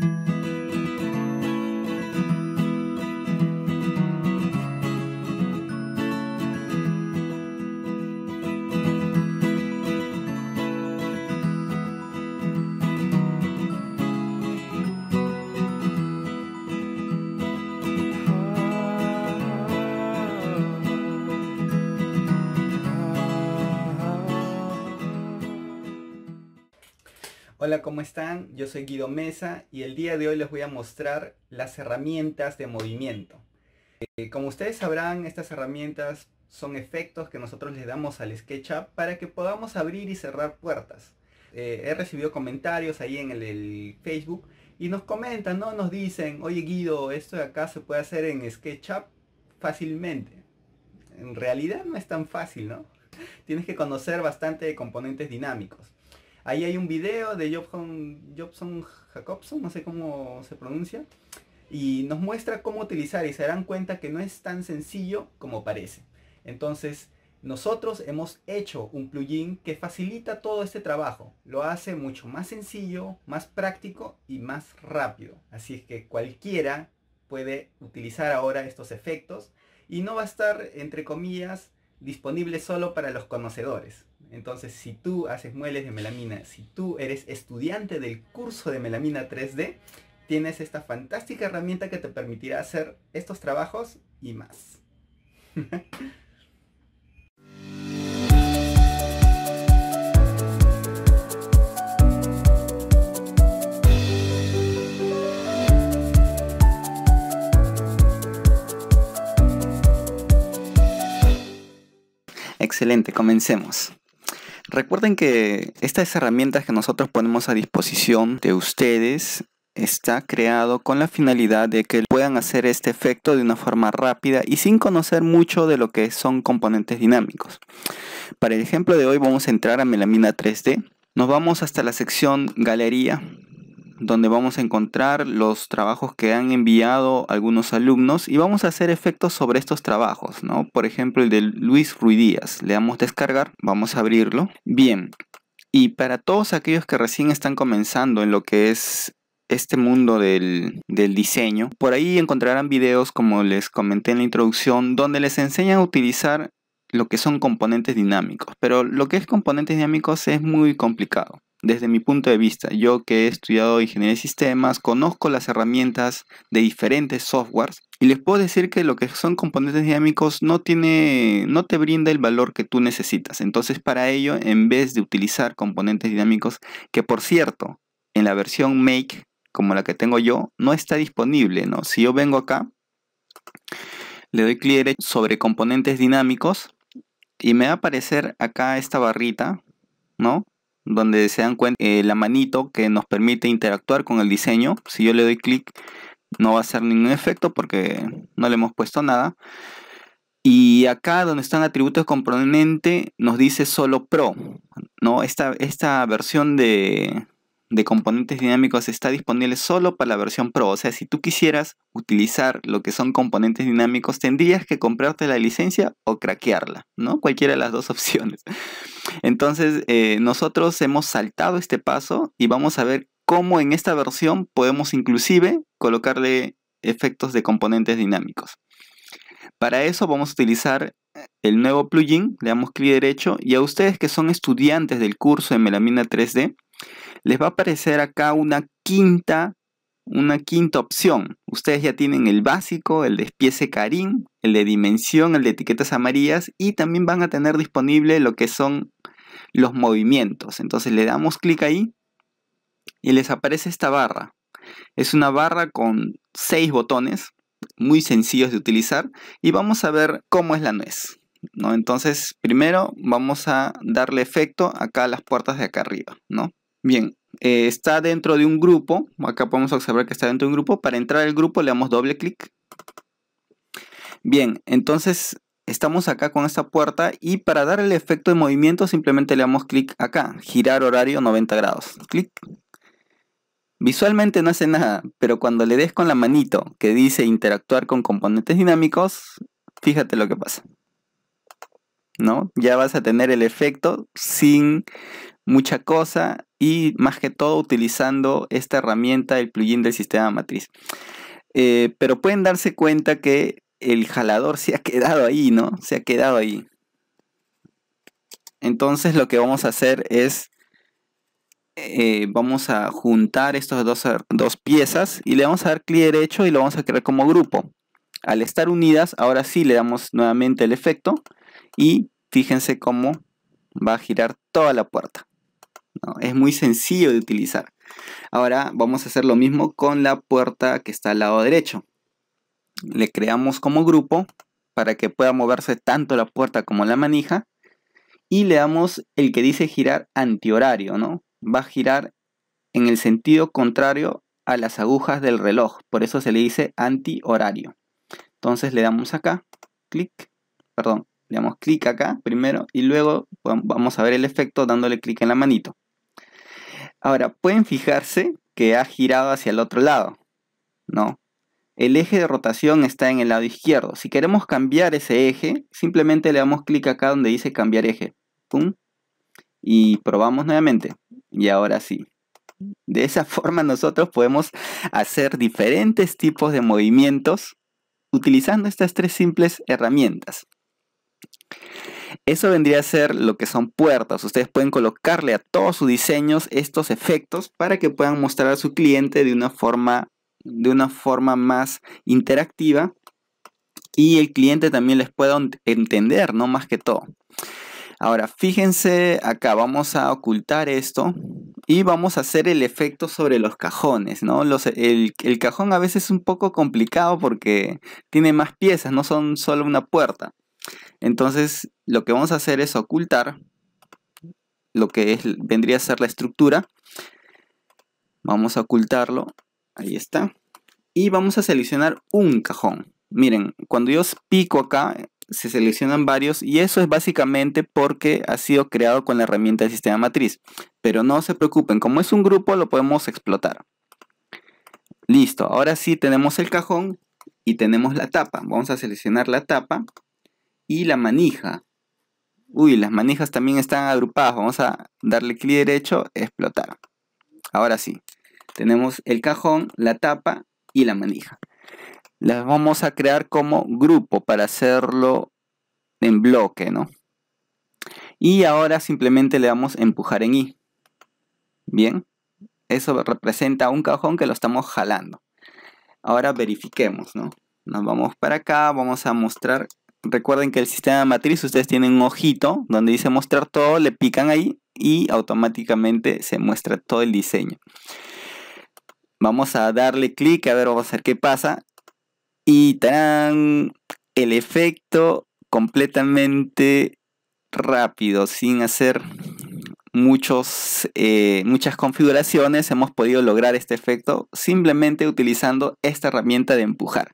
Thank you. Hola, ¿cómo están? Yo soy Guido Mesa y el día de hoy les voy a mostrar las herramientas de movimiento. Eh, como ustedes sabrán, estas herramientas son efectos que nosotros les damos al SketchUp para que podamos abrir y cerrar puertas. Eh, he recibido comentarios ahí en el, el, Facebook y nos comentan, ¿no? Nos dicen, oye Guido, esto de acá se puede hacer en SketchUp fácilmente. En realidad no es tan fácil, ¿no? Tienes que conocer bastante de componentes dinámicos. Ahí hay un video de Jobson, Jacobson, no sé cómo se pronuncia, y nos muestra cómo utilizar y se darán cuenta que no es tan sencillo como parece. Entonces, nosotros hemos hecho un plugin que facilita todo este trabajo, lo hace mucho más sencillo, más práctico y más rápido. Así es que cualquiera puede utilizar ahora estos efectos y no va a estar, entre comillas, disponible solo para los conocedores. Entonces, si tú haces muebles de melamina, si tú eres estudiante del curso de melamina 3D, tienes esta fantástica herramienta que te permitirá hacer estos trabajos y más. Excelente, comencemos. Recuerden que estas herramientas que nosotros ponemos a disposición de ustedes está creado con la finalidad de que puedan hacer este efecto de una forma rápida y sin conocer mucho de lo que son componentes dinámicos. Para el ejemplo de hoy vamos a entrar a melamina 3D. Nos vamos hasta la sección galería donde vamos a encontrar los trabajos que han enviado algunos alumnos y vamos a hacer efectos sobre estos trabajos, ¿no? Por ejemplo, el de Luis Ruidías. Le damos descargar, vamos a abrirlo. Bien, y para todos aquellos que recién están comenzando en lo que es este mundo del, del, diseño, por ahí encontrarán videos, como les comenté en la introducción, donde les enseñan a utilizar lo que son componentes dinámicos. Pero lo que es componentes dinámicos es muy complicado desde mi punto de vista, yo que he estudiado ingeniería de sistemas, conozco las herramientas de diferentes softwares y les puedo decir que lo que son componentes dinámicos no tiene no te brinda el valor que tú necesitas. Entonces, para ello, en vez de utilizar componentes dinámicos que por cierto, en la versión Make como la que tengo yo no está disponible, ¿no? Si yo vengo acá le doy clic sobre componentes dinámicos y me va a aparecer acá esta barrita, ¿no? donde se dan cuenta eh, la manito que nos permite interactuar con el diseño. Si yo le doy clic no va a hacer ningún efecto porque no le hemos puesto nada. Y acá donde están atributos componente nos dice solo Pro. ¿no? Esta, esta versión de, de componentes dinámicos está disponible solo para la versión Pro. O sea, si tú quisieras utilizar lo que son componentes dinámicos, tendrías que comprarte la licencia o craquearla, ¿no? Cualquiera de las dos opciones. Entonces, eh, nosotros hemos saltado este paso y vamos a ver cómo en esta versión podemos inclusive colocarle efectos de componentes dinámicos. Para eso vamos a utilizar eh, el nuevo plugin, le damos clic derecho y a ustedes que son estudiantes del curso de Melamina 3D, les va a aparecer acá una quinta, una quinta opción. Ustedes ya tienen el básico, el de carín, Karim, el de dimensión, el de etiquetas amarillas y también van a tener disponible lo que son los movimientos. Entonces le damos clic ahí y les aparece esta barra. Es una barra con seis botones, muy sencillos de utilizar y vamos a ver cómo es la nuez. ¿no? Entonces, primero vamos a darle efecto acá a las puertas de acá arriba, ¿no? Bien, eh, está dentro de un grupo. Acá podemos observar que está dentro de un grupo. Para entrar al grupo le damos doble clic. Bien, entonces estamos acá con esta puerta y para dar el efecto de movimiento simplemente le damos clic acá. Girar horario 90 grados. Clic. Visualmente no hace nada, pero cuando le des con la manito que dice interactuar con componentes dinámicos, fíjate lo que pasa. ¿No? Ya vas a tener el efecto sin mucha cosa y más que todo utilizando esta herramienta, el plugin del sistema matriz. Eh, pero pueden darse cuenta que el jalador se ha quedado ahí, ¿no? Se ha quedado ahí. Entonces lo que vamos a hacer es, eh, vamos a juntar estas dos, dos piezas y le vamos a dar clic derecho y lo vamos a crear como grupo. Al estar unidas, ahora sí le damos nuevamente el efecto y fíjense cómo va a girar toda la puerta. Es muy sencillo de utilizar. Ahora vamos a hacer lo mismo con la puerta que está al lado derecho. Le creamos como grupo para que pueda moverse tanto la puerta como la manija. Y le damos el que dice girar antihorario, ¿no? Va a girar en el sentido contrario a las agujas del reloj. Por eso se le dice antihorario. Entonces le damos acá, clic, perdón, le damos clic acá primero y luego vamos a ver el efecto dándole clic en la manito. Ahora, pueden fijarse que ha girado hacia el otro lado, ¿no? El eje de rotación está en el lado izquierdo. Si queremos cambiar ese eje, simplemente le damos clic acá donde dice cambiar eje. Y probamos nuevamente. Y ahora sí. De esa forma nosotros podemos hacer diferentes tipos de movimientos utilizando estas tres simples herramientas. Eso vendría a ser lo que son puertas. Ustedes pueden colocarle a todos sus diseños estos efectos para que puedan mostrar a su cliente de una forma, de una forma más interactiva y el cliente también les pueda entender, ¿no? Más que todo. Ahora, fíjense acá, vamos a ocultar esto y vamos a hacer el efecto sobre los cajones, ¿no? el, el, cajón a veces es un poco complicado porque tiene más piezas, no son solo una puerta. Entonces, lo que vamos a hacer es ocultar lo que es, vendría a ser la estructura. Vamos a ocultarlo. Ahí está. Y vamos a seleccionar un cajón. Miren, cuando yo pico acá, se seleccionan varios y eso es básicamente porque ha sido creado con la herramienta de sistema matriz. Pero no se preocupen, como es un grupo lo podemos explotar. Listo, ahora sí tenemos el cajón y tenemos la tapa. Vamos a seleccionar la tapa y la manija. Uy, las manijas también están agrupadas. Vamos a darle clic derecho, explotar. Ahora sí, tenemos el cajón, la tapa y la manija. Las vamos a crear como grupo para hacerlo en bloque, ¿no? Y ahora simplemente le damos empujar en I. Bien, eso representa un cajón que lo estamos jalando. Ahora verifiquemos, ¿no? Nos vamos para acá, vamos a mostrar Recuerden que el sistema matriz, ustedes tienen un ojito donde dice mostrar todo, le pican ahí y automáticamente se muestra todo el diseño. Vamos a darle clic, a ver, vamos a ver qué pasa. Y tan el efecto completamente rápido, sin hacer muchos, eh, muchas configuraciones hemos podido lograr este efecto simplemente utilizando esta herramienta de empujar.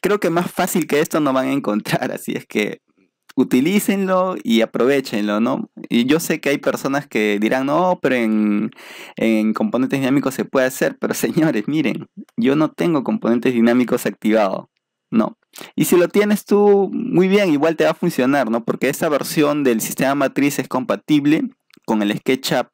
Creo que más fácil que esto no van a encontrar, así es que utilícenlo y aprovechenlo, ¿no? Y yo sé que hay personas que dirán, no, pero en, en, componentes dinámicos se puede hacer, pero señores, miren, yo no tengo componentes dinámicos activados, ¿no? Y si lo tienes tú, muy bien, igual te va a funcionar, ¿no? Porque esta versión del sistema matriz es compatible con el SketchUp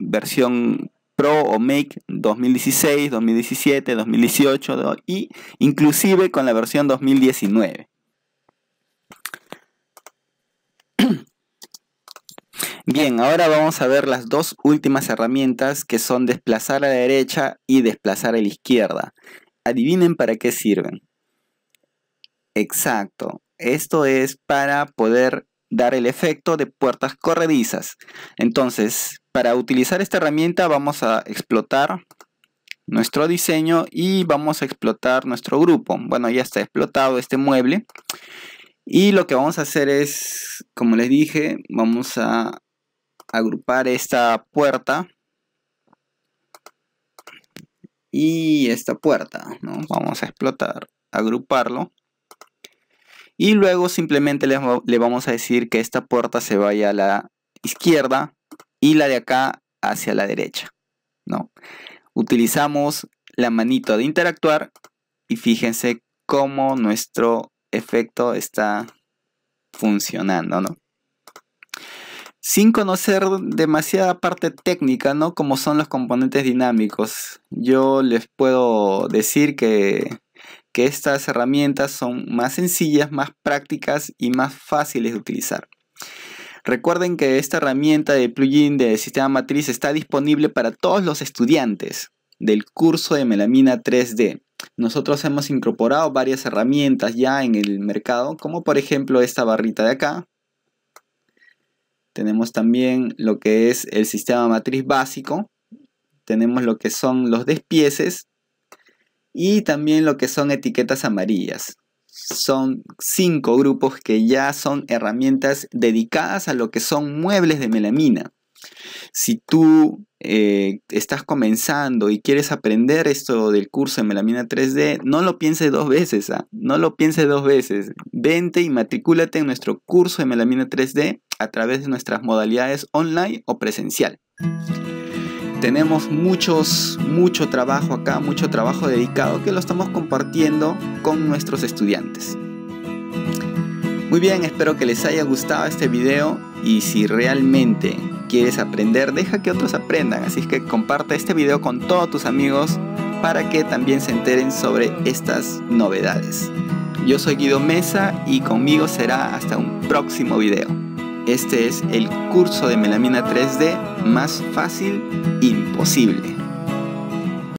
versión Pro o Make 2016, 2017, 2018 y inclusive con la versión 2019. Bien, ahora vamos a ver las dos últimas herramientas que son desplazar a la derecha y desplazar a la izquierda. Adivinen para qué sirven. Exacto, esto es para poder dar el efecto de puertas corredizas. Entonces, para utilizar esta herramienta vamos a explotar nuestro diseño y vamos a explotar nuestro grupo. Bueno, ya está explotado este mueble. Y lo que vamos a hacer es, como les dije, vamos a agrupar esta puerta y esta puerta, Vamos a explotar, agruparlo y luego simplemente le, vamos a decir que esta puerta se vaya a la izquierda y la de acá hacia la derecha. ¿no? Utilizamos la manito de interactuar y fíjense cómo nuestro efecto está funcionando, Sin conocer demasiada parte técnica, ¿no? Como son los componentes dinámicos. Yo les puedo decir que que estas herramientas son más sencillas, más prácticas y más fáciles de utilizar. Recuerden que esta herramienta de plugin de sistema matriz está disponible para todos los estudiantes del curso de melamina 3D. Nosotros hemos incorporado varias herramientas ya en el mercado, como por ejemplo esta barrita de acá. Tenemos también lo que es el sistema matriz básico. Tenemos lo que son los despieces, y también lo que son etiquetas amarillas. Son cinco grupos que ya son herramientas dedicadas a lo que son muebles de melamina. Si tú eh, estás comenzando y quieres aprender esto del curso de melamina 3D, no lo piense dos veces, ¿ah? no lo piense dos veces. Vente y matricúlate en nuestro curso de melamina 3D a través de nuestras modalidades online o presencial tenemos muchos, mucho trabajo acá, mucho trabajo dedicado que lo estamos compartiendo con nuestros estudiantes. Muy bien, espero que les haya gustado este video y si realmente quieres aprender, deja que otros aprendan. Así que comparte este video con todos tus amigos para que también se enteren sobre estas novedades. Yo soy Guido Mesa y conmigo será hasta un próximo video. Este es el curso de melamina 3D más fácil imposible.